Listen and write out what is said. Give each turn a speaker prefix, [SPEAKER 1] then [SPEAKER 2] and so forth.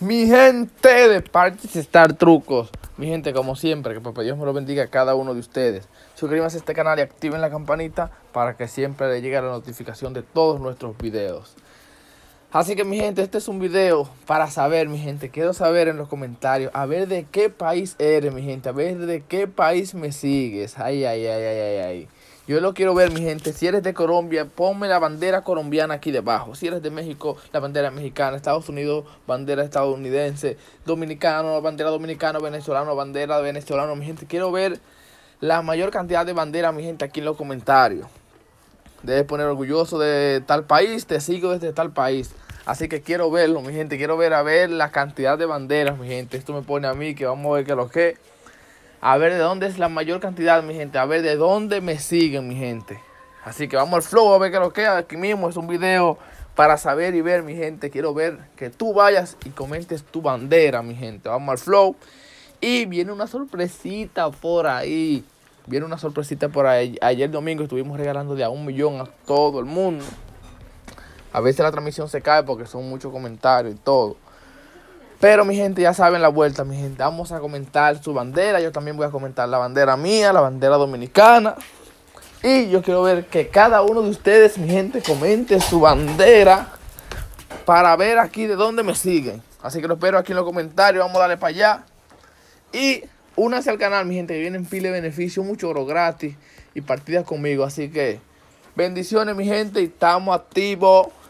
[SPEAKER 1] Mi gente de Parches Star Trucos. Mi gente, como siempre, que papá Dios me lo bendiga a cada uno de ustedes. suscríbase a este canal y activen la campanita para que siempre le llegue la notificación de todos nuestros videos. Así que mi gente, este es un video para saber, mi gente. Quiero saber en los comentarios, a ver de qué país eres, mi gente. A ver de qué país me sigues. Ay, ay, ay, ay, ay, Yo lo quiero ver, mi gente. Si eres de Colombia, ponme la bandera colombiana aquí debajo. Si eres de México, la bandera mexicana. Estados Unidos, bandera estadounidense. Dominicano, bandera dominicana, Venezolano, bandera venezolano. Mi gente, quiero ver la mayor cantidad de bandera, mi gente, aquí en los comentarios debes poner orgulloso de tal país, te sigo desde tal país. Así que quiero verlo, mi gente. Quiero ver a ver la cantidad de banderas, mi gente. Esto me pone a mí que vamos a ver que lo que. A ver de dónde es la mayor cantidad, mi gente. A ver de dónde me siguen, mi gente. Así que vamos al flow a ver que lo que. Aquí mismo es un video para saber y ver, mi gente. Quiero ver que tú vayas y comentes tu bandera, mi gente. Vamos al flow. Y viene una sorpresita por ahí. Viene una sorpresita por ahí. Ayer domingo estuvimos regalando de a un millón a todo el mundo. A veces la transmisión se cae porque son muchos comentarios y todo. Pero mi gente, ya saben la vuelta, mi gente. Vamos a comentar su bandera. Yo también voy a comentar la bandera mía, la bandera dominicana. Y yo quiero ver que cada uno de ustedes, mi gente, comente su bandera para ver aquí de dónde me siguen. Así que lo espero aquí en los comentarios. Vamos a darle para allá. Y Únanse al canal, mi gente, que en pile beneficio, mucho oro gratis y partidas conmigo. Así que bendiciones, mi gente, y estamos activos.